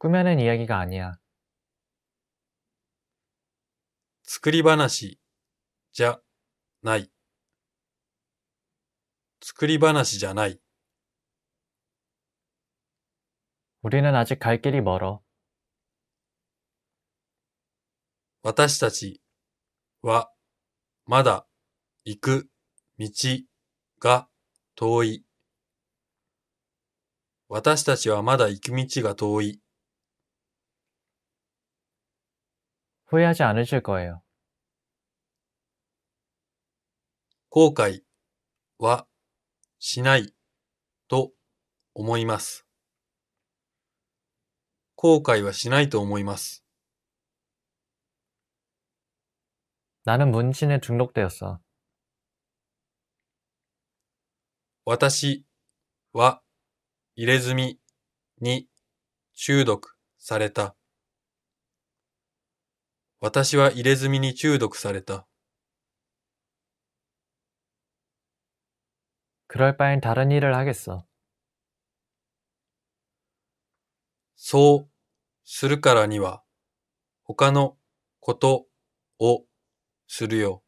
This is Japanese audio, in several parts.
꾸며낸이야기가아니야作り話じゃない。作り話じゃない。우리는아직갈길이멀어私たちはまだ行く道が遠い。私たちはまだ行く道が遠い。후회하지않으실거예요後悔はしないと思います。後悔はしないと思います。나는문신에중독되었어私は入れ墨に中毒された。私は入れ墨に中毒された그럴바엔다른일을하겠어そうするからには他のことをするよ。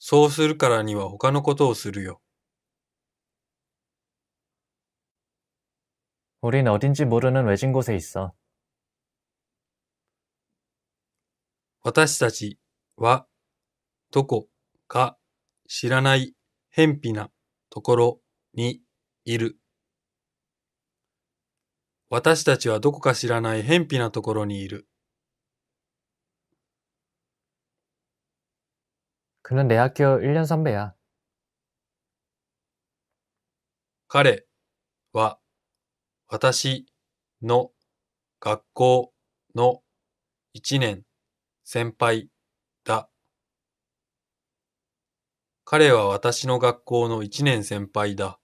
そうするからには他のことをするよ。우린어딘지모르는외진곳에있어私たちはどこか知らない偏僻なところにいる。私たちはどこか知らない偏僻なところにいる。그는대학교1년선배야彼は私の学校の1年先輩だ。彼は私の学校の一年先輩だ。